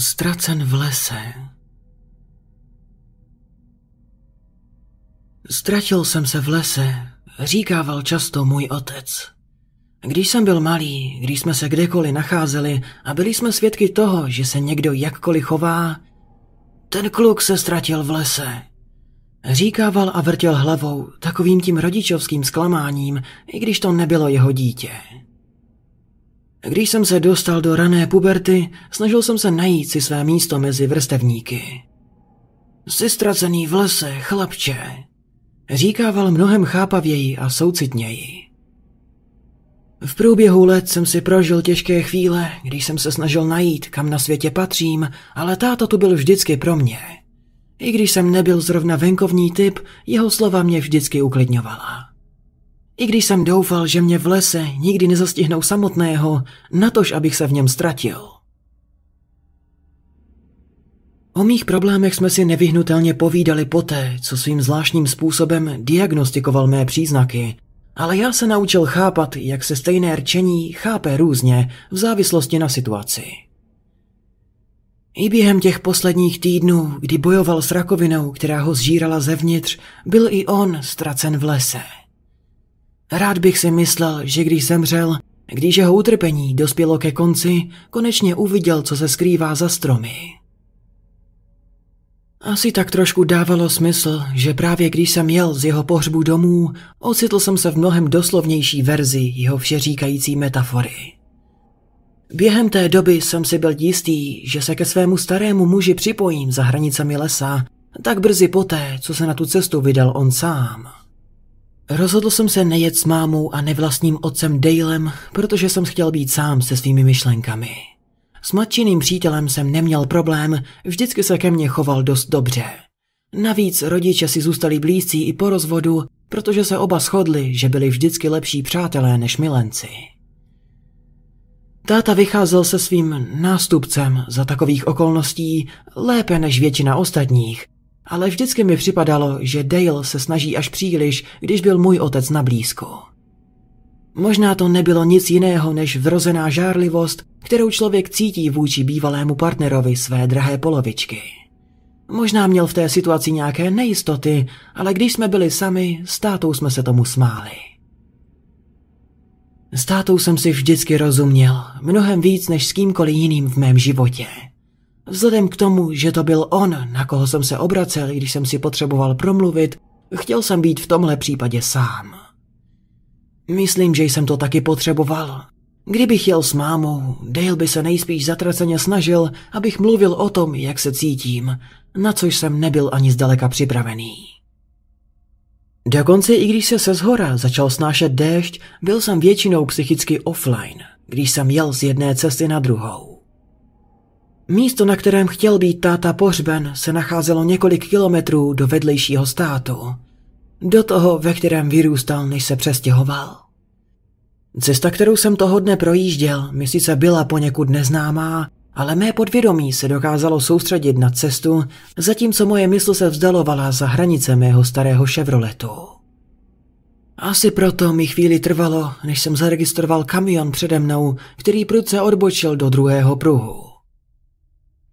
ztracen v lese. Ztratil jsem se v lese, říkával často můj otec. Když jsem byl malý, když jsme se kdekoliv nacházeli a byli jsme svědky toho, že se někdo jakkoliv chová, ten kluk se ztratil v lese. Říkával a vrtěl hlavou takovým tím rodičovským zklamáním, i když to nebylo jeho dítě. Když jsem se dostal do rané puberty, snažil jsem se najít si své místo mezi vrstevníky. Jsi ztracený v lese, chlapče, říkával mnohem chápavěji a soucitněji. V průběhu let jsem si prožil těžké chvíle, když jsem se snažil najít, kam na světě patřím, ale táta tu byl vždycky pro mě. I když jsem nebyl zrovna venkovní typ, jeho slova mě vždycky uklidňovala. I když jsem doufal, že mě v lese nikdy nezastihnou samotného, natož abych se v něm ztratil. O mých problémech jsme si nevyhnutelně povídali poté, co svým zvláštním způsobem diagnostikoval mé příznaky, ale já se naučil chápat, jak se stejné rčení chápe různě v závislosti na situaci. I během těch posledních týdnů, kdy bojoval s rakovinou, která ho zžírala zevnitř, byl i on ztracen v lese. Rád bych si myslel, že když zemřel, když jeho utrpení dospělo ke konci, konečně uviděl, co se skrývá za stromy. Asi tak trošku dávalo smysl, že právě když jsem jel z jeho pohřbu domů, ocitl jsem se v mnohem doslovnější verzi jeho všeříkající metafory. Během té doby jsem si byl jistý, že se ke svému starému muži připojím za hranicemi lesa, tak brzy poté, co se na tu cestu vydal on sám. Rozhodl jsem se nejet s mámou a nevlastním otcem Dalem, protože jsem chtěl být sám se svými myšlenkami. S matčiným přítelem jsem neměl problém, vždycky se ke mně choval dost dobře. Navíc rodiče si zůstali blízcí i po rozvodu, protože se oba shodli, že byli vždycky lepší přátelé než milenci. Táta vycházel se svým nástupcem za takových okolností lépe než většina ostatních ale vždycky mi připadalo, že Dale se snaží až příliš, když byl můj otec na blízku. Možná to nebylo nic jiného než vrozená žárlivost, kterou člověk cítí vůči bývalému partnerovi své drahé polovičky. Možná měl v té situaci nějaké nejistoty, ale když jsme byli sami, s tátou jsme se tomu smáli. S tátou jsem si vždycky rozuměl, mnohem víc než s kýmkoliv jiným v mém životě – Vzhledem k tomu, že to byl on, na koho jsem se obracel, když jsem si potřeboval promluvit, chtěl jsem být v tomhle případě sám. Myslím, že jsem to taky potřeboval. Kdybych jel s mámou, Dale by se nejspíš zatraceně snažil, abych mluvil o tom, jak se cítím, na což jsem nebyl ani zdaleka připravený. Dokonce i když se se zhora začal snášet déšť, byl jsem většinou psychicky offline, když jsem jel z jedné cesty na druhou. Místo, na kterém chtěl být táta pohřben, se nacházelo několik kilometrů do vedlejšího státu. Do toho, ve kterém vyrůstal, než se přestěhoval. Cesta, kterou jsem toho dne projížděl, mi sice byla poněkud neznámá, ale mé podvědomí se dokázalo soustředit na cestu, zatímco moje mysl se vzdalovala za hranice mého starého Chevroletu. Asi proto mi chvíli trvalo, než jsem zaregistroval kamion přede mnou, který prudce odbočil do druhého pruhu.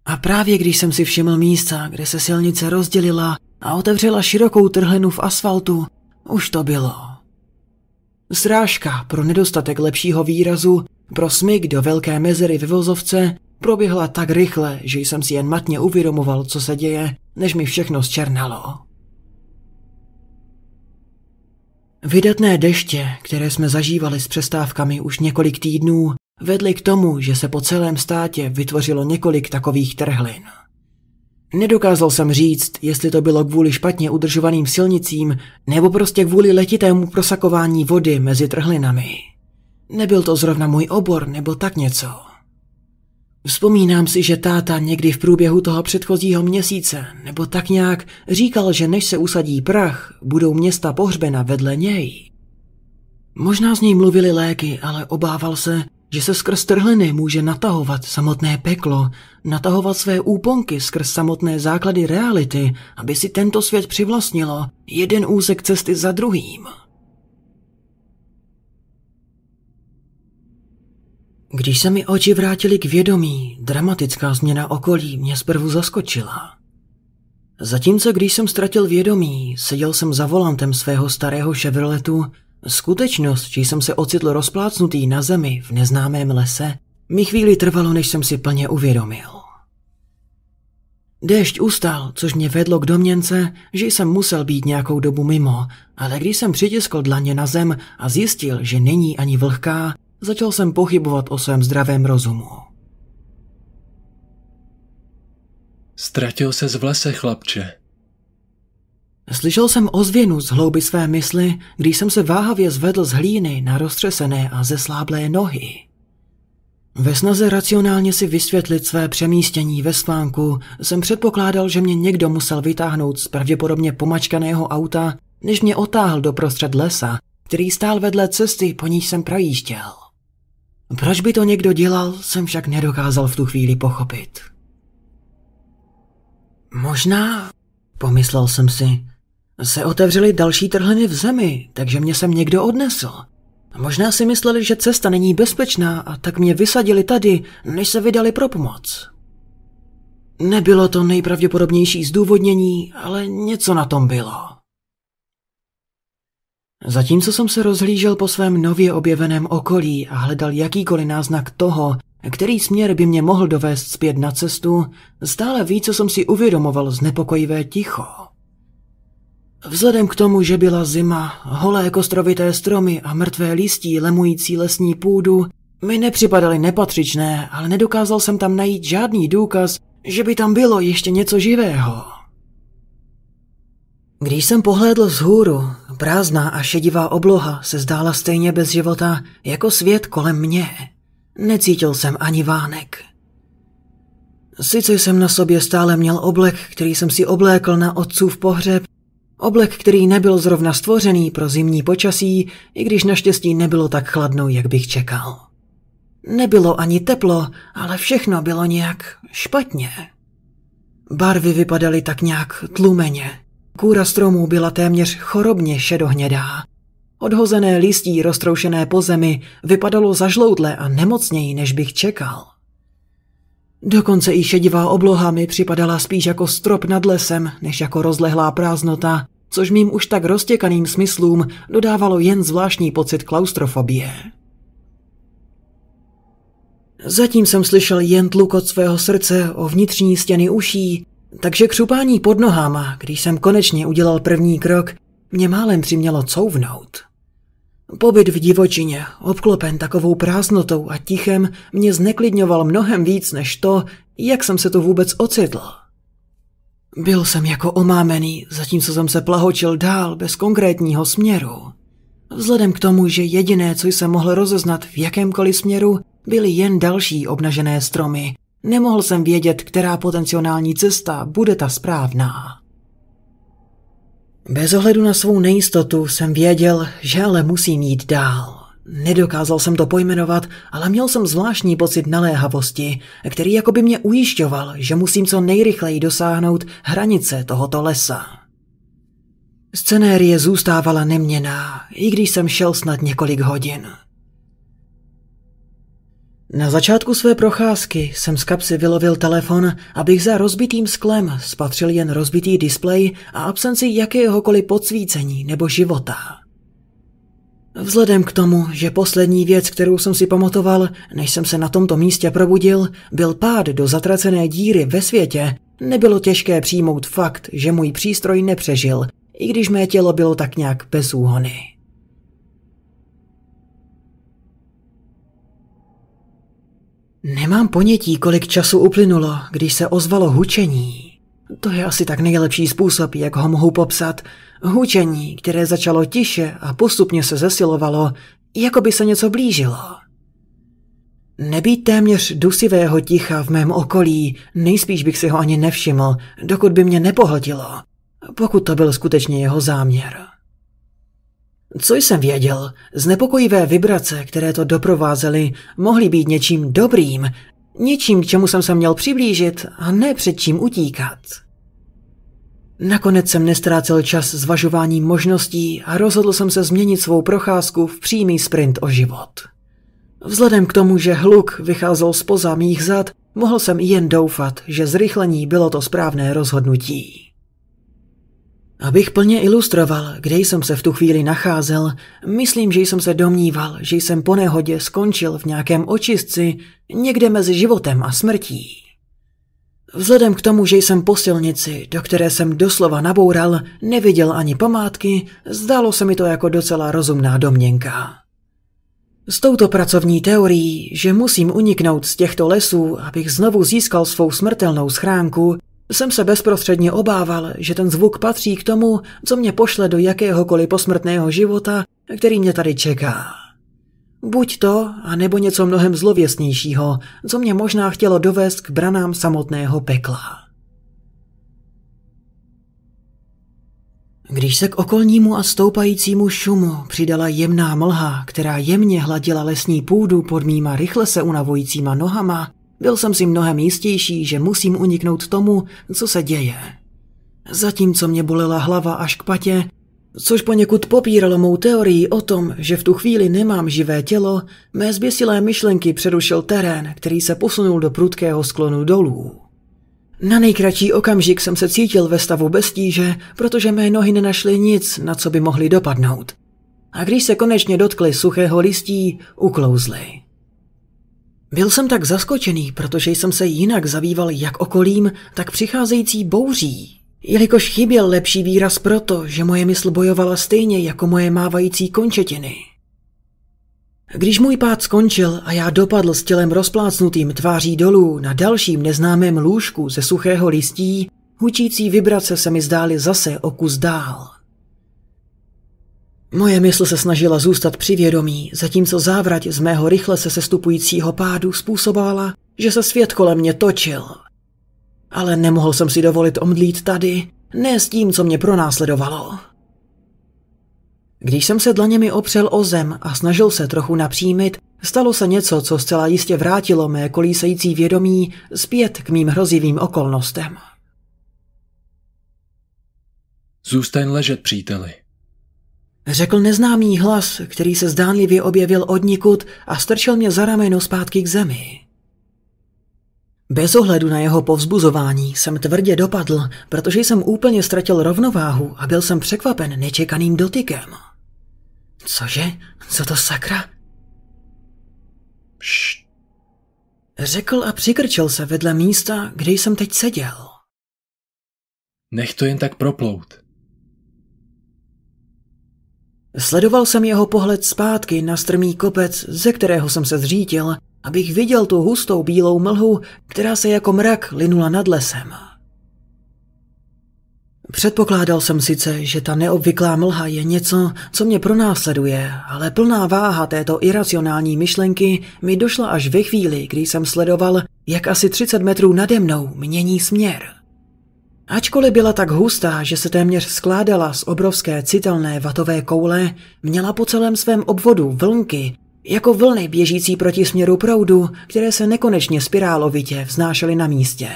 A právě když jsem si všiml místa, kde se silnice rozdělila a otevřela širokou trhlinu v asfaltu, už to bylo. Srážka pro nedostatek lepšího výrazu, pro smyk do velké mezery ve vozovce, proběhla tak rychle, že jsem si jen matně uvědomoval, co se děje, než mi všechno zčernalo. Vydatné deště, které jsme zažívali s přestávkami už několik týdnů, vedly k tomu, že se po celém státě vytvořilo několik takových trhlin. Nedokázal jsem říct, jestli to bylo kvůli špatně udržovaným silnicím nebo prostě kvůli letitému prosakování vody mezi trhlinami. Nebyl to zrovna můj obor nebo tak něco. Vzpomínám si, že táta někdy v průběhu toho předchozího měsíce nebo tak nějak říkal, že než se usadí prach, budou města pohřbena vedle něj. Možná z něj mluvili léky, ale obával se, že se skrz trhliny může natahovat samotné peklo, natahovat své úponky skrz samotné základy reality, aby si tento svět přivlastnilo jeden úsek cesty za druhým. Když se mi oči vrátily k vědomí, dramatická změna okolí mě zprvu zaskočila. Zatímco když jsem ztratil vědomí, seděl jsem za volantem svého starého Chevroletu Skutečnost, že jsem se ocitl rozplácnutý na zemi v neznámém lese, mi chvíli trvalo, než jsem si plně uvědomil. Déšť ustal, což mě vedlo k domněnce, že jsem musel být nějakou dobu mimo, ale když jsem přitiskl dlaně na zem a zjistil, že není ani vlhká, začal jsem pochybovat o svém zdravém rozumu. Ztratil se z v lese, chlapče, Slyšel jsem ozvěnu z hlouby své mysli, když jsem se váhavě zvedl z hlíny na roztřesené a zesláblé nohy. Ve snaze racionálně si vysvětlit své přemístění ve spánku jsem předpokládal, že mě někdo musel vytáhnout z pravděpodobně pomačkaného auta, než mě otáhl do prostřed lesa, který stál vedle cesty, po níž jsem projížděl. Proč by to někdo dělal, jsem však nedokázal v tu chvíli pochopit. Možná, pomyslel jsem si, se otevřely další trhliny v zemi, takže mě sem někdo odnesl. Možná si mysleli, že cesta není bezpečná a tak mě vysadili tady, než se vydali pro pomoc. Nebylo to nejpravděpodobnější zdůvodnění, ale něco na tom bylo. Zatímco jsem se rozhlížel po svém nově objeveném okolí a hledal jakýkoliv náznak toho, který směr by mě mohl dovést zpět na cestu, stále více jsem si uvědomoval znepokojivé ticho. Vzhledem k tomu, že byla zima, holé kostrovité stromy a mrtvé listí lemující lesní půdu mi nepřipadaly nepatřičné, ale nedokázal jsem tam najít žádný důkaz, že by tam bylo ještě něco živého. Když jsem pohlédl vzhůru, prázdná a šedivá obloha se zdála stejně bez života jako svět kolem mě. Necítil jsem ani vánek. Sice jsem na sobě stále měl oblek, který jsem si oblékl na otcův pohřeb, Oblek, který nebyl zrovna stvořený pro zimní počasí, i když naštěstí nebylo tak chladno, jak bych čekal. Nebylo ani teplo, ale všechno bylo nějak špatně. Barvy vypadaly tak nějak tlumeně. Kůra stromů byla téměř chorobně šedohnědá. Odhozené listí roztroušené po zemi vypadalo zažloutlé a nemocněji, než bych čekal. Dokonce i šedivá obloha mi připadala spíš jako strop nad lesem, než jako rozlehlá prázdnota, což mým už tak roztěkaným smyslům dodávalo jen zvláštní pocit klaustrofobie. Zatím jsem slyšel jen tlukot svého srdce o vnitřní stěny uší, takže křupání pod nohama, když jsem konečně udělal první krok, mě málem přimělo couvnout. Pobyt v divočině, obklopen takovou prázdnotou a tichem, mě zneklidňoval mnohem víc než to, jak jsem se tu vůbec ocitl. Byl jsem jako omámený, zatímco jsem se plahočil dál bez konkrétního směru. Vzhledem k tomu, že jediné, co jsem mohl rozeznat v jakémkoliv směru, byly jen další obnažené stromy, nemohl jsem vědět, která potenciální cesta bude ta správná. Bez ohledu na svou nejistotu jsem věděl, že ale musím jít dál. Nedokázal jsem to pojmenovat, ale měl jsem zvláštní pocit naléhavosti, který jako by mě ujišťoval, že musím co nejrychleji dosáhnout hranice tohoto lesa. Scenérie zůstávala neměná, i když jsem šel snad několik hodin – na začátku své procházky jsem z kapsy vylovil telefon, abych za rozbitým sklem spatřil jen rozbitý displej a absenci jakéhokoliv podsvícení nebo života. Vzhledem k tomu, že poslední věc, kterou jsem si pamatoval, než jsem se na tomto místě probudil, byl pád do zatracené díry ve světě, nebylo těžké přijmout fakt, že můj přístroj nepřežil, i když mé tělo bylo tak nějak bez úhony. Nemám ponětí, kolik času uplynulo, když se ozvalo hučení. To je asi tak nejlepší způsob, jak ho mohu popsat. Hučení, které začalo tiše a postupně se zesilovalo, jako by se něco blížilo. Nebýt téměř dusivého ticha v mém okolí, nejspíš bych si ho ani nevšiml, dokud by mě nepohltilo, pokud to byl skutečně jeho záměr. Co jsem věděl? Znepokojivé vibrace, které to doprovázely, mohly být něčím dobrým, něčím, k čemu jsem se měl přiblížit a ne před čím utíkat. Nakonec jsem nestrácel čas zvažováním možností a rozhodl jsem se změnit svou procházku v přímý sprint o život. Vzhledem k tomu, že hluk vycházel spoza mých zad, mohl jsem jen doufat, že zrychlení bylo to správné rozhodnutí. Abych plně ilustroval, kde jsem se v tu chvíli nacházel, myslím, že jsem se domníval, že jsem po nehodě skončil v nějakém očistci, někde mezi životem a smrtí. Vzhledem k tomu, že jsem po silnici, do které jsem doslova naboural, neviděl ani památky, zdálo se mi to jako docela rozumná domněnka. S touto pracovní teorií, že musím uniknout z těchto lesů, abych znovu získal svou smrtelnou schránku, jsem se bezprostředně obával, že ten zvuk patří k tomu, co mě pošle do jakéhokoliv posmrtného života, který mě tady čeká. Buď to, anebo něco mnohem zlověstnějšího, co mě možná chtělo dovést k branám samotného pekla. Když se k okolnímu a stoupajícímu šumu přidala jemná mlha, která jemně hladila lesní půdu pod mýma rychle se unavujícíma nohama, byl jsem si mnohem jistější, že musím uniknout tomu, co se děje. Zatímco mě bolela hlava až k patě, což poněkud popíralo mou teorii o tom, že v tu chvíli nemám živé tělo, mé zběsilé myšlenky přerušil terén, který se posunul do prudkého sklonu dolů. Na nejkratší okamžik jsem se cítil ve stavu bestíže, protože mé nohy nenašly nic, na co by mohly dopadnout. A když se konečně dotkly suchého listí, uklouzli. Byl jsem tak zaskočený, protože jsem se jinak zabýval jak okolím, tak přicházející bouří. Jelikož chyběl lepší výraz proto, že moje mysl bojovala stejně jako moje mávající končetiny. Když můj pád skončil a já dopadl s tělem rozplácnutým tváří dolů na dalším neznámém lůžku ze suchého listí, hučící vibrace se mi zdály zase o kus dál. Moje mysl se snažila zůstat při vědomí, zatímco závrať z mého rychle se sestupujícího pádu způsobovala, že se svět kolem mě točil. Ale nemohl jsem si dovolit omdlít tady, ne s tím, co mě pronásledovalo. Když jsem se dlaněmi opřel o zem a snažil se trochu napřímit, stalo se něco, co zcela jistě vrátilo mé kolísající vědomí zpět k mým hrozivým okolnostem. Zůstaň ležet, příteli, Řekl neznámý hlas, který se zdánlivě objevil od nikud a strčil mě za rameno zpátky k zemi. Bez ohledu na jeho povzbuzování jsem tvrdě dopadl, protože jsem úplně ztratil rovnováhu a byl jsem překvapen nečekaným dotykem. Cože? Co to sakra? Pšt. Řekl a přikrčil se vedle místa, kde jsem teď seděl. Nech to jen tak proplout. Sledoval jsem jeho pohled zpátky na strmý kopec, ze kterého jsem se zřítil, abych viděl tu hustou bílou mlhu, která se jako mrak linula nad lesem. Předpokládal jsem sice, že ta neobvyklá mlha je něco, co mě pronásleduje, ale plná váha této iracionální myšlenky mi došla až ve chvíli, kdy jsem sledoval, jak asi 30 metrů nade mnou mění směr. Ačkoliv byla tak hustá, že se téměř skládala z obrovské citelné vatové koule, měla po celém svém obvodu vlnky, jako vlny běžící proti směru proudu, které se nekonečně spirálovitě vznášely na místě.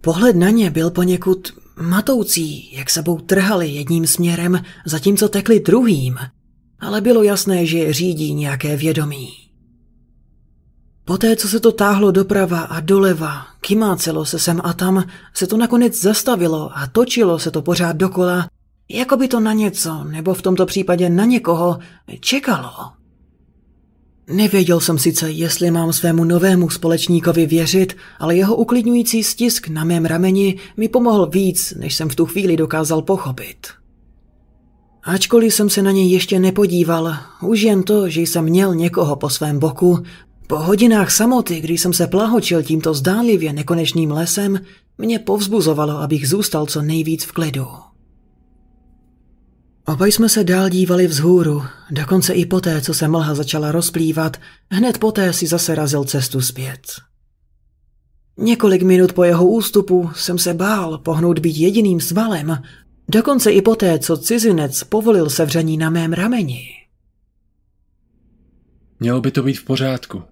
Pohled na ně byl poněkud matoucí, jak sebou trhali jedním směrem, zatímco tekli druhým, ale bylo jasné, že je řídí nějaké vědomí. Poté, co se to táhlo doprava a doleva, kymácelo se sem a tam, se to nakonec zastavilo a točilo se to pořád dokola, jako by to na něco, nebo v tomto případě na někoho, čekalo. Nevěděl jsem sice, jestli mám svému novému společníkovi věřit, ale jeho uklidňující stisk na mém rameni mi pomohl víc, než jsem v tu chvíli dokázal pochopit. Ačkoliv jsem se na něj ještě nepodíval, už jen to, že jsem měl někoho po svém boku, po hodinách samoty, kdy jsem se plahočil tímto zdánlivě nekonečným lesem, mě povzbuzovalo, abych zůstal co nejvíc v klidu. Oba jsme se dál dívali vzhůru, dokonce i poté, co se mlha začala rozplývat, hned poté si zase razil cestu zpět. Několik minut po jeho ústupu jsem se bál pohnout být jediným svalem, dokonce i poté, co cizinec povolil sevření na mém rameni. Mělo by to být v pořádku,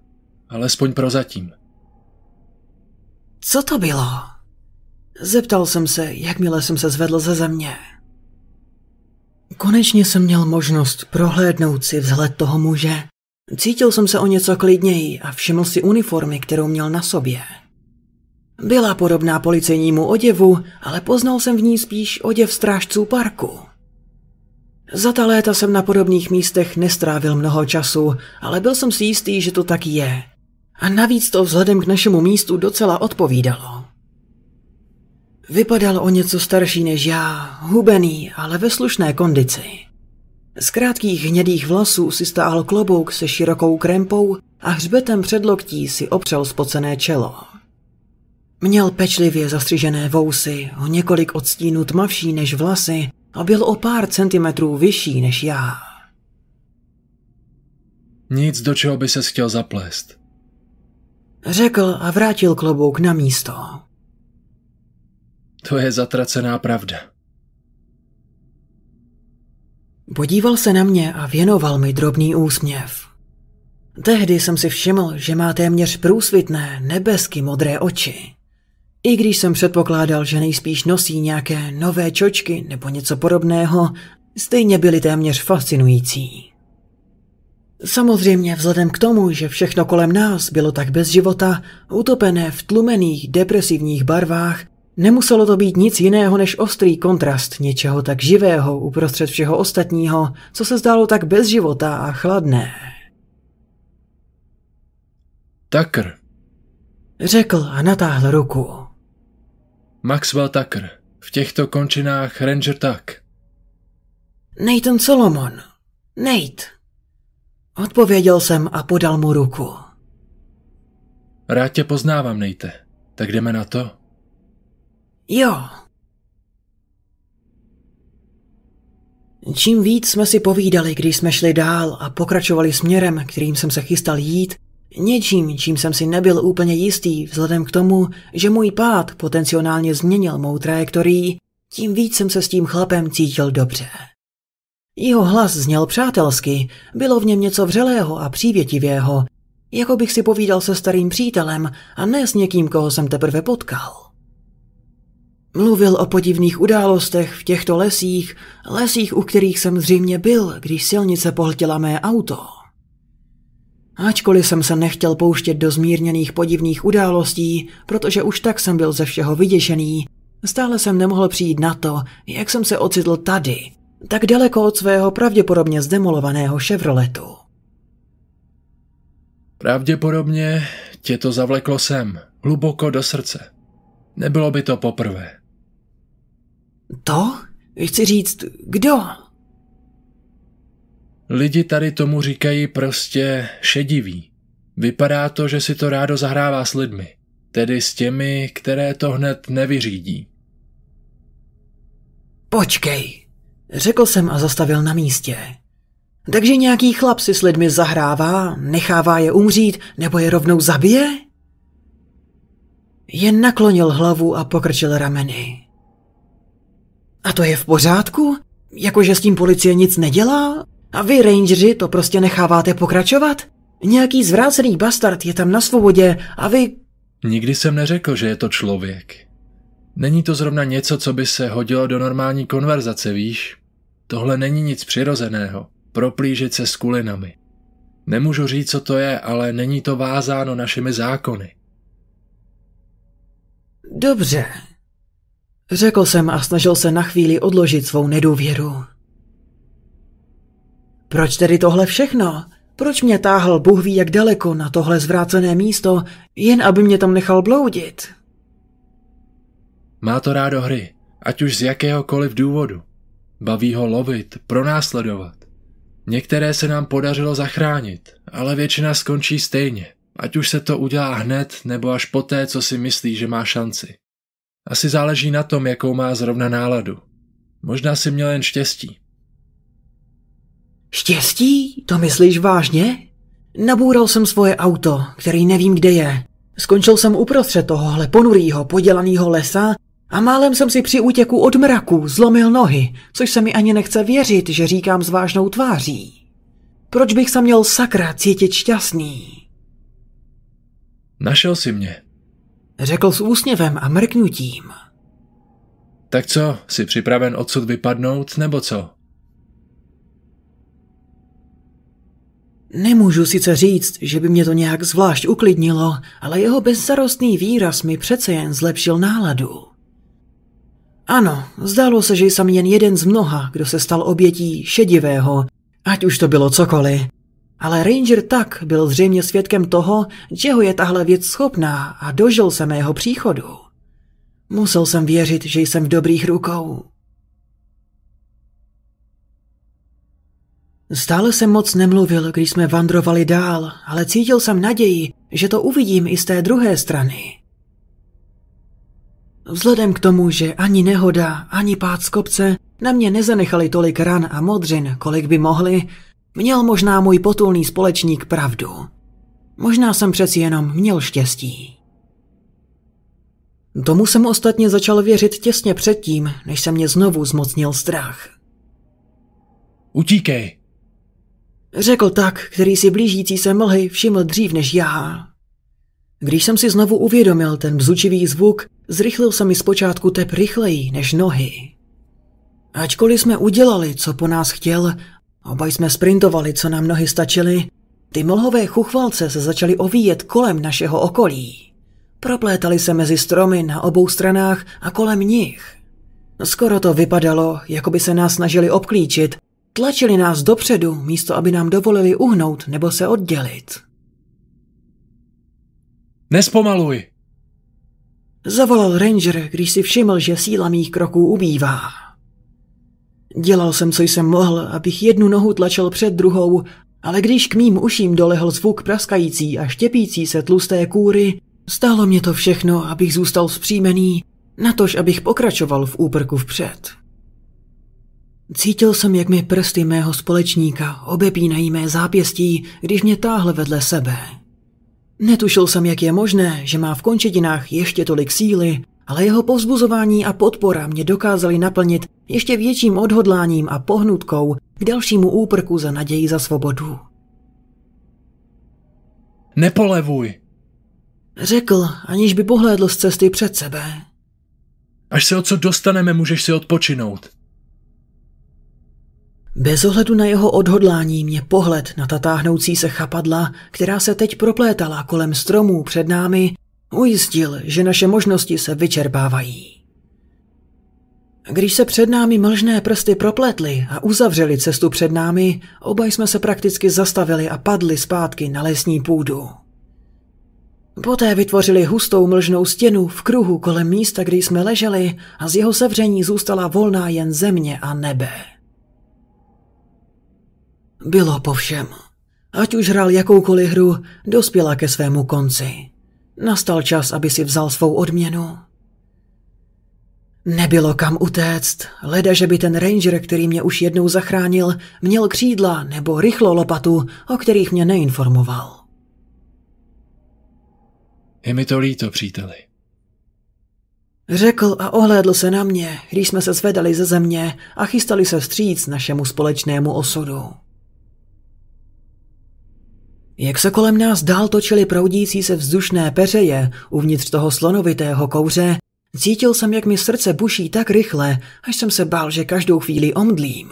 Alespoň prozatím. Co to bylo? Zeptal jsem se, jakmile jsem se zvedl ze země. Konečně jsem měl možnost prohlédnout si vzhled toho muže. Cítil jsem se o něco klidněji a všiml si uniformy, kterou měl na sobě. Byla podobná policejnímu oděvu, ale poznal jsem v ní spíš oděv strážců parku. Za ta léta jsem na podobných místech nestrávil mnoho času, ale byl jsem si jistý, že to tak je a navíc to vzhledem k našemu místu docela odpovídalo. Vypadal o něco starší než já, hubený, ale ve slušné kondici. Z krátkých hnědých vlasů si stáhl klobouk se širokou krempou a hřbetem předloktí si opřel spocené čelo. Měl pečlivě zastřižené vousy, o několik odstínů tmavší než vlasy a byl o pár centimetrů vyšší než já. Nic, do čeho by se chtěl zaplést. Řekl a vrátil klobouk na místo. To je zatracená pravda. Podíval se na mě a věnoval mi drobný úsměv. Tehdy jsem si všiml, že má téměř průsvitné, nebesky modré oči. I když jsem předpokládal, že nejspíš nosí nějaké nové čočky nebo něco podobného, stejně byly téměř fascinující. Samozřejmě vzhledem k tomu, že všechno kolem nás bylo tak bez života, utopené v tlumených depresivních barvách, nemuselo to být nic jiného než ostrý kontrast něčeho tak živého uprostřed všeho ostatního, co se zdálo tak bez života a chladné. Tucker. Řekl a natáhl ruku. Maxwell Tucker. V těchto končinách Ranger Tak. Nathan Solomon. Nate. Odpověděl jsem a podal mu ruku. Rád tě poznávám, Nejte. Tak jdeme na to? Jo. Čím víc jsme si povídali, když jsme šli dál a pokračovali směrem, kterým jsem se chystal jít, něčím, čím jsem si nebyl úplně jistý vzhledem k tomu, že můj pád potenciálně změnil mou trajektorii, tím víc jsem se s tím chlapem cítil dobře. Jeho hlas zněl přátelsky, bylo v něm něco vřelého a přívětivého, jako bych si povídal se starým přítelem a ne s někým, koho jsem teprve potkal. Mluvil o podivných událostech v těchto lesích, lesích, u kterých jsem zřejmě byl, když silnice pohltila mé auto. Ačkoliv jsem se nechtěl pouštět do zmírněných podivných událostí, protože už tak jsem byl ze všeho vyděšený, stále jsem nemohl přijít na to, jak jsem se ocitl tady, tak daleko od svého pravděpodobně zdemolovaného Chevroletu. Pravděpodobně tě to zavleklo sem, hluboko do srdce. Nebylo by to poprvé. To? Chci říct, kdo? Lidi tady tomu říkají prostě šediví. Vypadá to, že si to rádo zahrává s lidmi, tedy s těmi, které to hned nevyřídí. Počkej, Řekl jsem a zastavil na místě. Takže nějaký chlap si s lidmi zahrává, nechává je umřít nebo je rovnou zabije? Jen naklonil hlavu a pokrčil rameny. A to je v pořádku? Jakože s tím policie nic nedělá? A vy, rangeri, to prostě necháváte pokračovat? Nějaký zvrácený bastard je tam na svobodě a vy... Nikdy jsem neřekl, že je to člověk. Není to zrovna něco, co by se hodilo do normální konverzace, víš? Tohle není nic přirozeného, proplížit se s kulinami. Nemůžu říct, co to je, ale není to vázáno našimi zákony. Dobře. Řekl jsem a snažil se na chvíli odložit svou nedůvěru. Proč tedy tohle všechno? Proč mě táhl Bůh ví jak daleko na tohle zvrácené místo, jen aby mě tam nechal bloudit? Má to rádo hry, ať už z jakéhokoliv důvodu. Baví ho lovit, pronásledovat. Některé se nám podařilo zachránit, ale většina skončí stejně, ať už se to udělá hned nebo až poté, co si myslí, že má šanci. Asi záleží na tom, jakou má zrovna náladu. Možná si měl jen štěstí. Štěstí? To myslíš vážně? Nabůral jsem svoje auto, který nevím, kde je. Skončil jsem uprostřed tohohle ponurýho, podělanýho lesa a málem jsem si při útěku od mraku zlomil nohy, což se mi ani nechce věřit, že říkám s vážnou tváří. Proč bych se měl sakra cítit šťastný? Našel si mě. Řekl s úsměvem a mrknutím. Tak co, jsi připraven odsud vypadnout, nebo co? Nemůžu sice říct, že by mě to nějak zvlášť uklidnilo, ale jeho bezzarostný výraz mi přece jen zlepšil náladu. Ano, zdálo se, že jsem jen jeden z mnoha, kdo se stal obětí šedivého, ať už to bylo cokoliv. Ale Ranger tak byl zřejmě svědkem toho, čeho je tahle věc schopná a dožil se mého příchodu. Musel jsem věřit, že jsem v dobrých rukou. Stále jsem moc nemluvil, když jsme vandrovali dál, ale cítil jsem naději, že to uvidím i z té druhé strany. Vzhledem k tomu, že ani nehoda, ani pád z kopce na mě nezanechali tolik ran a modřin, kolik by mohli, měl možná můj potulný společník pravdu. Možná jsem přeci jenom měl štěstí. Tomu jsem ostatně začal věřit těsně předtím, než se mě znovu zmocnil strach. Utíkej! Řekl tak, který si blížící se mlhy všiml dřív než já. Když jsem si znovu uvědomil ten bzučivý zvuk, zrychlil se mi zpočátku tep rychleji než nohy. Ačkoliv jsme udělali, co po nás chtěl, oba jsme sprintovali, co nám nohy stačily, ty mlhové chuchvalce se začaly ovíjet kolem našeho okolí. Proplétali se mezi stromy na obou stranách a kolem nich. Skoro to vypadalo, jako by se nás snažili obklíčit, tlačili nás dopředu, místo aby nám dovolili uhnout nebo se oddělit. Nespomaluj! Zavolal Ranger, když si všiml, že síla mých kroků ubývá. Dělal jsem, co jsem mohl, abych jednu nohu tlačil před druhou, ale když k mým uším dolehl zvuk praskající a štěpící se tlusté kůry, stálo mě to všechno, abych zůstal vzpřímený, natož abych pokračoval v úprku vpřed. Cítil jsem, jak mi prsty mého společníka obepínají mé zápěstí, když mě táhl vedle sebe – Netušil jsem, jak je možné, že má v končetinách ještě tolik síly, ale jeho povzbuzování a podpora mě dokázali naplnit ještě větším odhodláním a pohnutkou k dalšímu úprku za naději za svobodu. Nepolevuj! Řekl, aniž by pohlédl z cesty před sebe. Až se o co dostaneme, můžeš si odpočinout. Bez ohledu na jeho odhodlání mě pohled na tatáhnoucí se chapadla, která se teď proplétala kolem stromů před námi, ujistil, že naše možnosti se vyčerpávají. Když se před námi mlžné prsty propletly a uzavřeli cestu před námi, oba jsme se prakticky zastavili a padli zpátky na lesní půdu. Poté vytvořili hustou mlžnou stěnu v kruhu kolem místa, kde jsme leželi a z jeho sevření zůstala volná jen země a nebe. Bylo po všem. Ať už hrál jakoukoliv hru, dospěla ke svému konci. Nastal čas, aby si vzal svou odměnu. Nebylo kam utéct, leda, že by ten ranger, který mě už jednou zachránil, měl křídla nebo rychlo lopatu, o kterých mě neinformoval. Je mi to líto, příteli. Řekl a ohlédl se na mě, když jsme se zvedali ze země a chystali se vstříc našemu společnému osudu. Jak se kolem nás dál točily proudící se vzdušné peřeje uvnitř toho slonovitého kouře, cítil jsem, jak mi srdce buší tak rychle, až jsem se bál, že každou chvíli omdlím.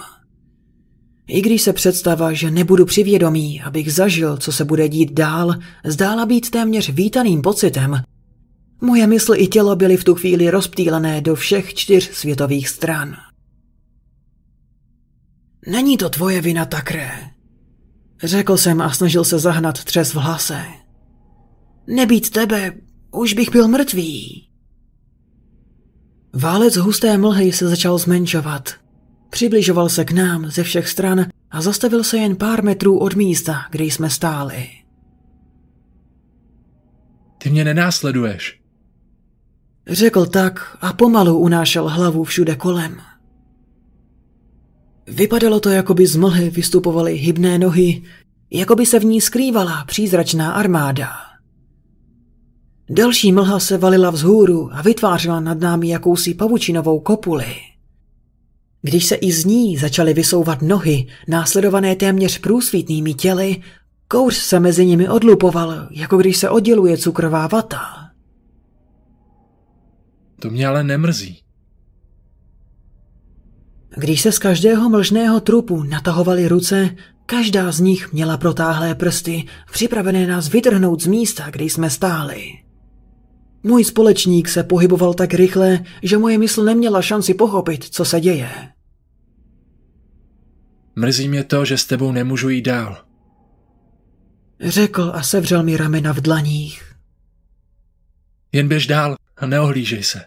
I když se představa, že nebudu přivědomý, abych zažil, co se bude dít dál, zdála být téměř vítaným pocitem, moje mysl i tělo byly v tu chvíli rozptýlené do všech čtyř světových stran. Není to tvoje vina, Takré, Řekl jsem a snažil se zahnat třes v hlase. Nebýt tebe, už bych byl mrtvý. Válec husté mlhy se začal zmenšovat. Přibližoval se k nám ze všech stran a zastavil se jen pár metrů od místa, kde jsme stáli. Ty mě nenásleduješ. Řekl tak a pomalu unášel hlavu všude kolem. Vypadalo to, jako by z mlhy vystupovaly hybné nohy, jako by se v ní skrývala přízračná armáda. Další mlha se valila vzhůru a vytvářela nad námi jakousi pavučinovou kopuli. Když se i z ní začaly vysouvat nohy, následované téměř průsvitnými těly, kouř se mezi nimi odlupoval, jako když se odděluje cukrová vata. To mě ale nemrzí, když se z každého mlžného trupu natahovaly ruce, každá z nich měla protáhlé prsty, připravené nás vytrhnout z místa, kde jsme stáli. Můj společník se pohyboval tak rychle, že moje mysl neměla šanci pochopit, co se děje. Mrzí mě to, že s tebou nemůžu jít dál. Řekl a sevřel mi ramena v dlaních. Jen běž dál a neohlížej se.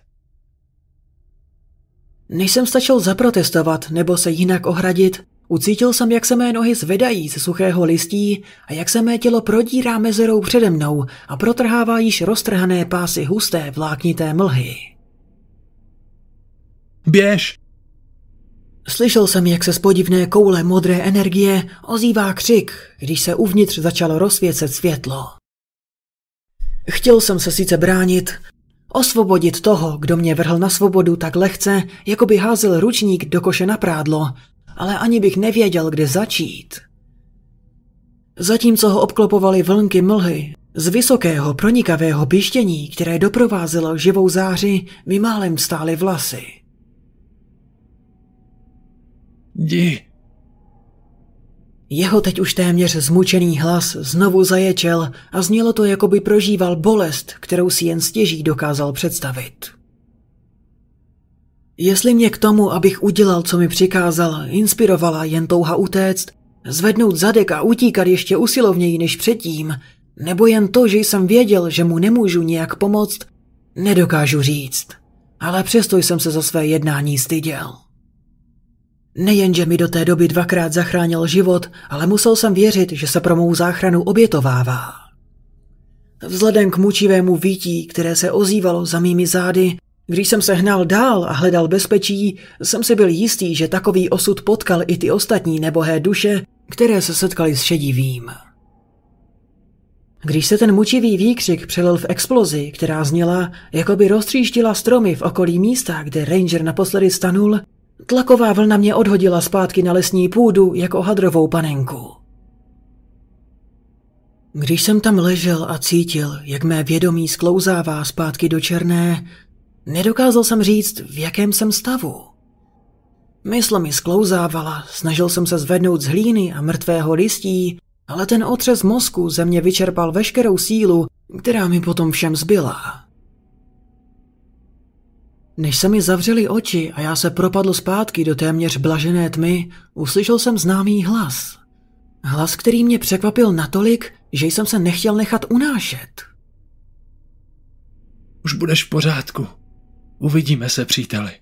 Než jsem stačil zaprotestovat nebo se jinak ohradit, ucítil jsem, jak se mé nohy zvedají ze suchého listí a jak se mé tělo prodírá mezerou přede mnou a protrhává již roztrhané pásy husté vláknité mlhy. Běž! Slyšel jsem, jak se z podivné koule modré energie ozývá křik, když se uvnitř začalo rozsvěcet světlo. Chtěl jsem se sice bránit, Osvobodit toho, kdo mě vrhl na svobodu tak lehce, jako by házel ručník do koše na prádlo, ale ani bych nevěděl, kde začít. Zatímco ho obklopovaly vlnky mlhy, z vysokého pronikavého pištění, které doprovázelo živou záři, mi málem stály vlasy. Dí. Jeho teď už téměř zmučený hlas znovu zaječel a znělo to, jako by prožíval bolest, kterou si jen stěží dokázal představit. Jestli mě k tomu, abych udělal, co mi přikázal, inspirovala jen touha utéct, zvednout zadek a utíkat ještě usilovněji než předtím, nebo jen to, že jsem věděl, že mu nemůžu nějak pomoct, nedokážu říct. Ale přesto jsem se za své jednání styděl. Nejenže mi do té doby dvakrát zachránil život, ale musel jsem věřit, že se pro mou záchranu obětovává. Vzhledem k mučivému vítí, které se ozývalo za mými zády, když jsem se hnal dál a hledal bezpečí, jsem si byl jistý, že takový osud potkal i ty ostatní nebohé duše, které se setkaly s šedivým. Když se ten mučivý výkřik přelil v explozi, která zněla, jako by roztříštila stromy v okolí místa, kde Ranger naposledy stanul, Tlaková vlna mě odhodila zpátky na lesní půdu jako hadrovou panenku. Když jsem tam ležel a cítil, jak mé vědomí sklouzává zpátky do černé, nedokázal jsem říct, v jakém jsem stavu. Mysl mi sklouzávala, snažil jsem se zvednout z hlíny a mrtvého listí, ale ten otřes mozku ze mě vyčerpal veškerou sílu, která mi potom všem zbyla. Než se mi zavřeli oči a já se propadl zpátky do téměř blažené tmy, uslyšel jsem známý hlas. Hlas, který mě překvapil natolik, že jsem se nechtěl nechat unášet. Už budeš v pořádku. Uvidíme se, příteli.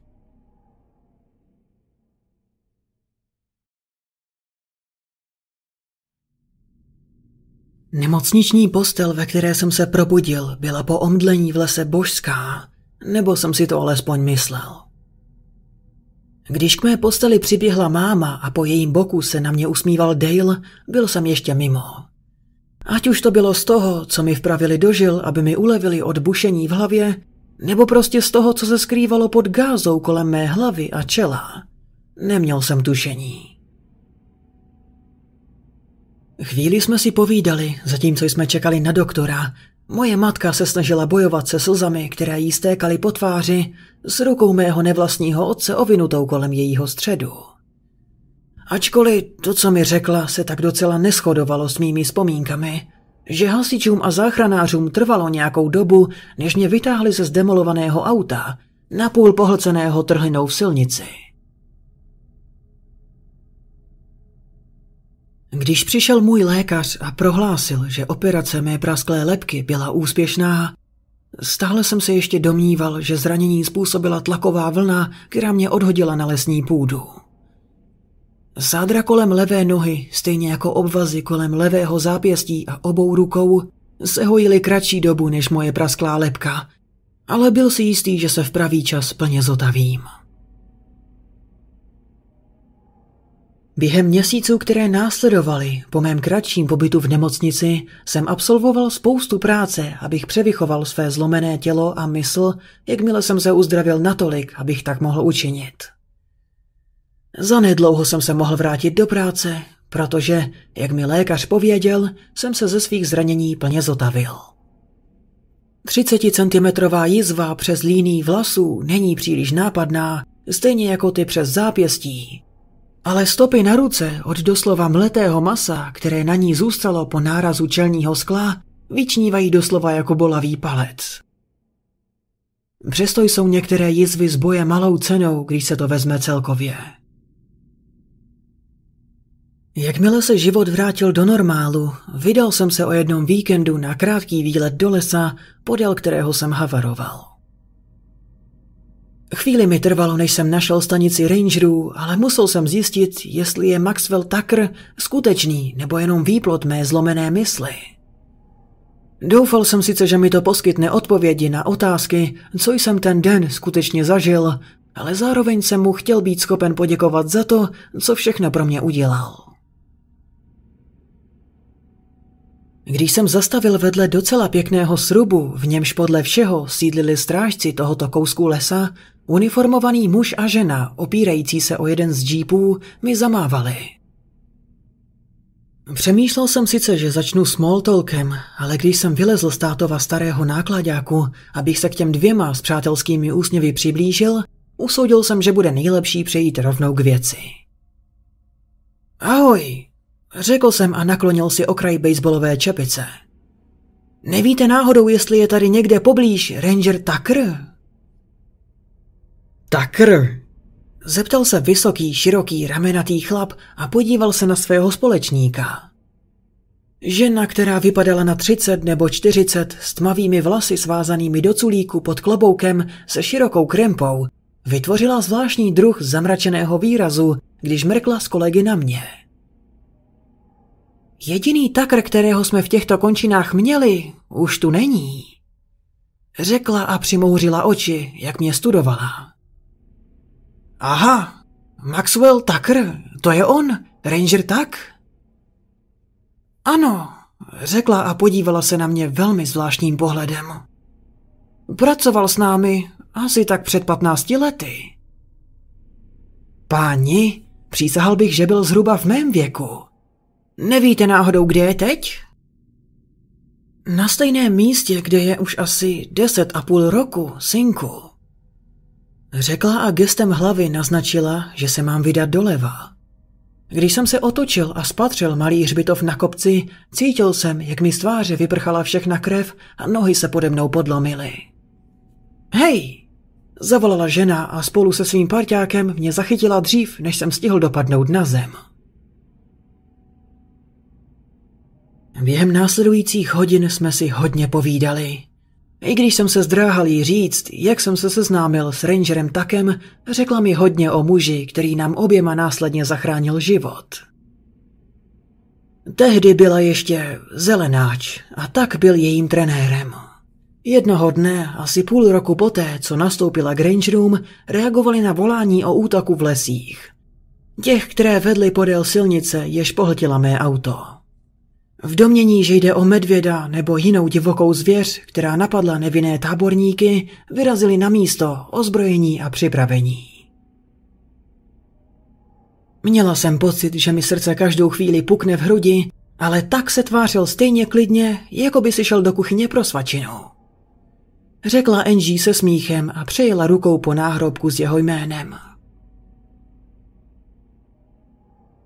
Nemocniční postel, ve které jsem se probudil, byla po omdlení v lese božská. Nebo jsem si to alespoň myslel. Když k mé posteli přiběhla máma a po jejím boku se na mě usmíval Dale, byl jsem ještě mimo. Ať už to bylo z toho, co mi vpravili dožil, aby mi ulevili od bušení v hlavě, nebo prostě z toho, co se skrývalo pod gázou kolem mé hlavy a čela. Neměl jsem tušení. Chvíli jsme si povídali, zatímco jsme čekali na doktora, Moje matka se snažila bojovat se slzami, které jí stékaly po tváři, s rukou mého nevlastního otce ovinutou kolem jejího středu. Ačkoliv to, co mi řekla, se tak docela neschodovalo s mými vzpomínkami, že hasičům a záchranářům trvalo nějakou dobu, než mě vytáhli ze zdemolovaného auta, napůl pohlceného trhlinou v silnici. Když přišel můj lékař a prohlásil, že operace mé prasklé lepky byla úspěšná, stále jsem se ještě domníval, že zranění způsobila tlaková vlna, která mě odhodila na lesní půdu. Zádra kolem levé nohy, stejně jako obvazy kolem levého zápěstí a obou rukou, se hojily kratší dobu než moje prasklá lepka, ale byl si jistý, že se v pravý čas plně zotavím. Během měsíců, které následovaly po mém kratším pobytu v nemocnici, jsem absolvoval spoustu práce, abych převychoval své zlomené tělo a mysl, jakmile jsem se uzdravil natolik, abych tak mohl učinit. Zanedlouho jsem se mohl vrátit do práce, protože, jak mi lékař pověděl, jsem se ze svých zranění plně zotavil. 30-centimetrová jizva přes líní vlasů není příliš nápadná, stejně jako ty přes zápěstí, ale stopy na ruce od doslova mletého masa, které na ní zůstalo po nárazu čelního skla, vyčnívají doslova jako bolavý palec. Přesto jsou některé jizvy z boje malou cenou, když se to vezme celkově. Jakmile se život vrátil do normálu, vydal jsem se o jednom víkendu na krátký výlet do lesa, podél kterého jsem havaroval. Chvíli mi trvalo, než jsem našel stanici Rangerů, ale musel jsem zjistit, jestli je Maxwell Tucker skutečný nebo jenom výplod mé zlomené mysli. Doufal jsem sice, že mi to poskytne odpovědi na otázky, co jsem ten den skutečně zažil, ale zároveň jsem mu chtěl být schopen poděkovat za to, co všechno pro mě udělal. Když jsem zastavil vedle docela pěkného srubu, v němž podle všeho sídlili strážci tohoto kousku lesa, Uniformovaný muž a žena, opírající se o jeden z džípů, mi zamávali. Přemýšlel jsem sice, že začnu s Moltolkem, ale když jsem vylezl z tátova starého nákladáku, abych se k těm dvěma s přátelskými úsměvy přiblížil, usoudil jsem, že bude nejlepší přejít rovnou k věci. Ahoj, řekl jsem a naklonil si okraj baseballové čepice. Nevíte náhodou, jestli je tady někde poblíž Ranger Tucker? Takr! Zeptal se vysoký, široký, ramenatý chlap a podíval se na svého společníka. Žena, která vypadala na třicet nebo čtyřicet, s tmavými vlasy svázanými do culíku pod kloboukem se širokou krempou, vytvořila zvláštní druh zamračeného výrazu, když mrkla s kolegy na mě. Jediný takr, kterého jsme v těchto končinách měli, už tu není. Řekla a přimouřila oči, jak mě studovala. Aha, Maxwell Tucker, to je on, Ranger tak? Ano, řekla a podívala se na mě velmi zvláštním pohledem. Pracoval s námi asi tak před patnácti lety. Páni, přísahal bych, že byl zhruba v mém věku. Nevíte náhodou, kde je teď? Na stejném místě, kde je už asi deset a půl roku, synku. Řekla a gestem hlavy naznačila, že se mám vydat doleva. Když jsem se otočil a spatřil malý hřbitov na kopci, cítil jsem, jak mi z tváře vyprchala všechna krev a nohy se pode mnou podlomily. Hej! Zavolala žena a spolu se svým parťákem mě zachytila dřív, než jsem stihl dopadnout na zem. Během následujících hodin jsme si hodně povídali. I když jsem se zdráhal jí říct, jak jsem se seznámil s Rangerem Takem, řekla mi hodně o muži, který nám oběma následně zachránil život. Tehdy byla ještě zelenáč a tak byl jejím trenérem. Jednoho dne, asi půl roku poté, co nastoupila Grange Room, reagovali na volání o útoku v lesích. Těch, které vedly podél silnice, jež pohltila mé auto. V domění, že jde o medvěda nebo jinou divokou zvěř, která napadla nevinné táborníky, vyrazili na místo ozbrojení a připravení. Měla jsem pocit, že mi srdce každou chvíli pukne v hrudi, ale tak se tvářil stejně klidně, jako by si šel do kuchyně pro svačinu. Řekla Angie se smíchem a přejela rukou po náhrobku s jeho jménem.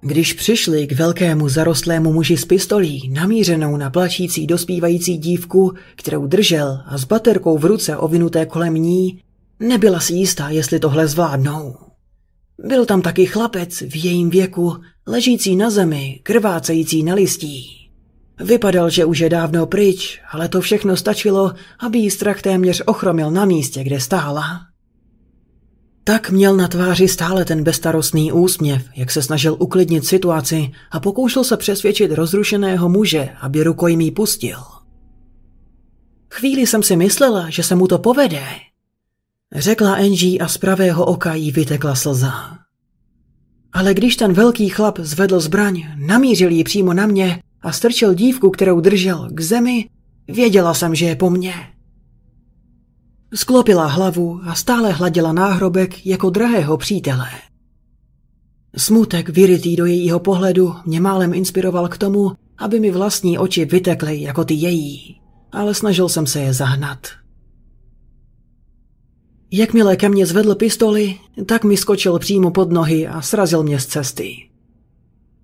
Když přišli k velkému zarostlému muži s pistolí, namířenou na plačící dospívající dívku, kterou držel a s baterkou v ruce ovinuté kolem ní, nebyla si jistá, jestli tohle zvládnou. Byl tam taky chlapec v jejím věku, ležící na zemi, krvácející na listí. Vypadal, že už je dávno pryč, ale to všechno stačilo, aby jí strach téměř ochromil na místě, kde stála. Tak měl na tváři stále ten bestarostný úsměv, jak se snažil uklidnit situaci a pokoušel se přesvědčit rozrušeného muže, aby rukojmí pustil. Chvíli jsem si myslela, že se mu to povede, řekla Angie a z pravého oka jí vytekla slza. Ale když ten velký chlap zvedl zbraň, namířil ji přímo na mě a strčil dívku, kterou držel, k zemi, věděla jsem, že je po mně. Sklopila hlavu a stále hladila náhrobek jako drahého přítele. Smutek vyrytý do jejího pohledu mě málem inspiroval k tomu, aby mi vlastní oči vytekly jako ty její, ale snažil jsem se je zahnat. Jakmile ke mně zvedl pistoli, tak mi skočil přímo pod nohy a srazil mě z cesty.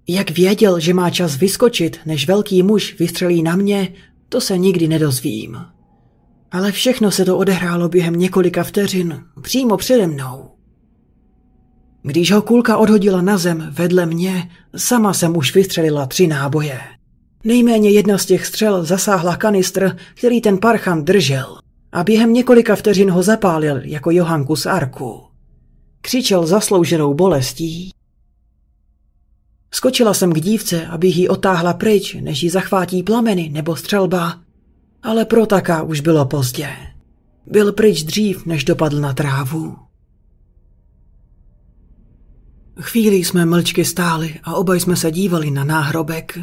Jak věděl, že má čas vyskočit, než velký muž vystřelí na mě, to se nikdy nedozvím. Ale všechno se to odehrálo během několika vteřin, přímo přede mnou. Když ho kulka odhodila na zem vedle mě, sama jsem už vystřelila tři náboje. Nejméně jedna z těch střel zasáhla kanistr, který ten parchan držel a během několika vteřin ho zapálil jako Johanku z Arku. Křičel zaslouženou bolestí. Skočila jsem k dívce, abych ji otáhla pryč, než ji zachvátí plameny nebo střelba, ale pro taká už bylo pozdě. Byl pryč dřív, než dopadl na trávu. Chvíli jsme mlčky stáli a oba jsme se dívali na náhrobek.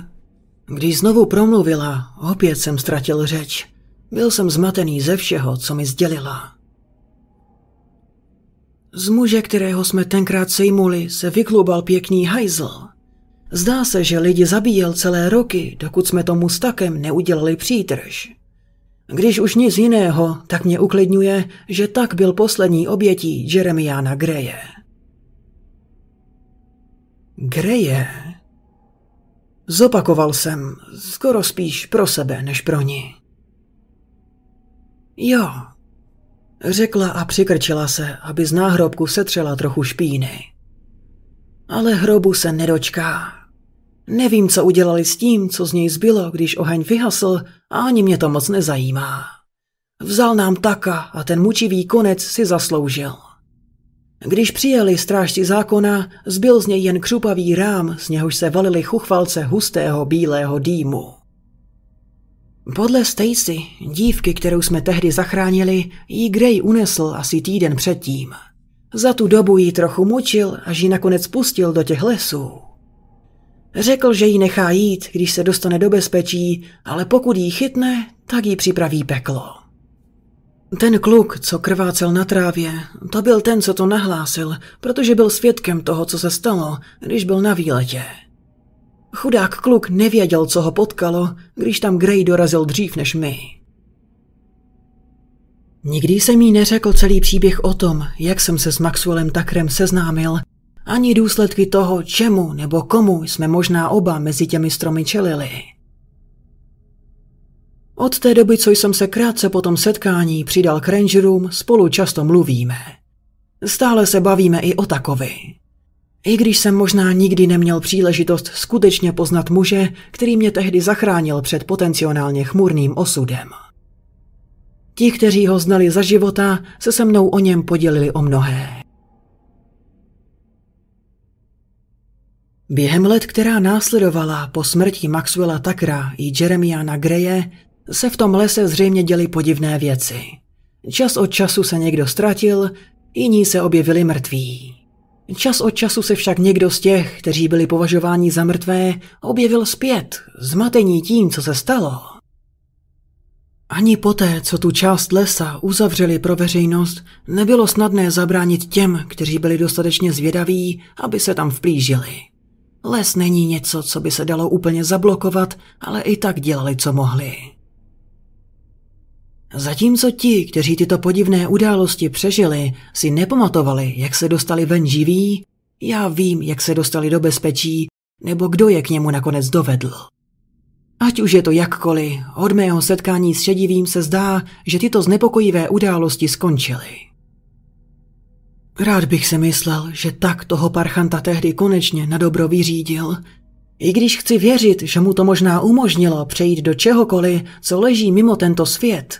Když znovu promluvila, opět jsem ztratil řeč. Byl jsem zmatený ze všeho, co mi sdělila. Z muže, kterého jsme tenkrát sejmuli, se vyklubal pěkný hajzl. Zdá se, že lidi zabíjel celé roky, dokud jsme tomu s takem neudělali přítrž. Když už nic jiného, tak mě uklidňuje, že tak byl poslední obětí Jeremiana Greje. Greje? Zopakoval jsem, skoro spíš pro sebe než pro ní. Jo, řekla a přikrčila se, aby z náhrobku setřela trochu špíny. Ale hrobu se nedočká. Nevím, co udělali s tím, co z něj zbylo, když oheň vyhasl a ani mě to moc nezajímá. Vzal nám taka a ten mučivý konec si zasloužil. Když přijeli strážci zákona, zbyl z něj jen křupavý rám, z něhož se valily chuchvalce hustého bílého dýmu. Podle Stacy, dívky, kterou jsme tehdy zachránili, jí Grey unesl asi týden předtím. Za tu dobu ji trochu mučil, až ji nakonec pustil do těch lesů. Řekl, že ji nechá jít, když se dostane do bezpečí, ale pokud ji chytne, tak ji připraví peklo. Ten kluk, co krvácel na trávě, to byl ten, co to nahlásil, protože byl svědkem toho, co se stalo, když byl na výletě. Chudák kluk nevěděl, co ho potkalo, když tam Grey dorazil dřív než my. Nikdy jsem jí neřekl celý příběh o tom, jak jsem se s Maxwellem Takrem seznámil ani důsledky toho, čemu nebo komu jsme možná oba mezi těmi stromy čelili. Od té doby, co jsem se krátce po tom setkání přidal k rangerům, spolu často mluvíme. Stále se bavíme i o takovi. I když jsem možná nikdy neměl příležitost skutečně poznat muže, který mě tehdy zachránil před potenciálně chmurným osudem. Ti, kteří ho znali za života, se se mnou o něm podělili o mnohé. Během let, která následovala po smrti Maxwella Takra i Jeremiana Greje, se v tom lese zřejmě děly podivné věci. Čas od času se někdo ztratil, jiní se objevili mrtví. Čas od času se však někdo z těch, kteří byli považováni za mrtvé, objevil zpět, zmatení tím, co se stalo. Ani poté, co tu část lesa uzavřeli pro veřejnost, nebylo snadné zabránit těm, kteří byli dostatečně zvědaví, aby se tam vplížili. Les není něco, co by se dalo úplně zablokovat, ale i tak dělali, co mohli. Zatímco ti, kteří tyto podivné události přežili, si nepamatovali, jak se dostali ven živí, já vím, jak se dostali do bezpečí, nebo kdo je k němu nakonec dovedl. Ať už je to jakkoliv, od mého setkání s šedivým se zdá, že tyto znepokojivé události skončily. Rád bych si myslel, že tak toho parchanta tehdy konečně na dobro vyřídil. I když chci věřit, že mu to možná umožnilo přejít do čehokoliv, co leží mimo tento svět.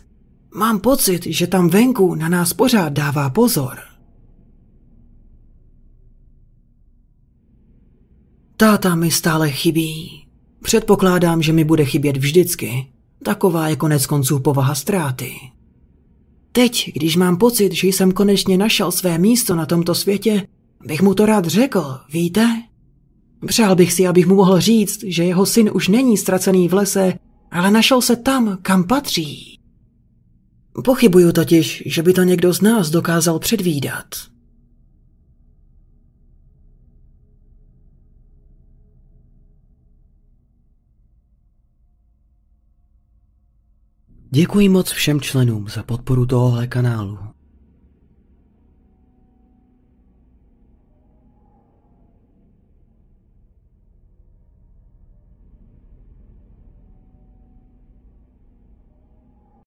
Mám pocit, že tam venku na nás pořád dává pozor. Táta mi stále chybí. Předpokládám, že mi bude chybět vždycky. Taková je konec konců povaha ztráty. Teď, když mám pocit, že jsem konečně našel své místo na tomto světě, bych mu to rád řekl, víte? Přál bych si, abych mu mohl říct, že jeho syn už není ztracený v lese, ale našel se tam, kam patří. Pochybuju totiž, že by to někdo z nás dokázal předvídat. Děkuji moc všem členům za podporu tohohle kanálu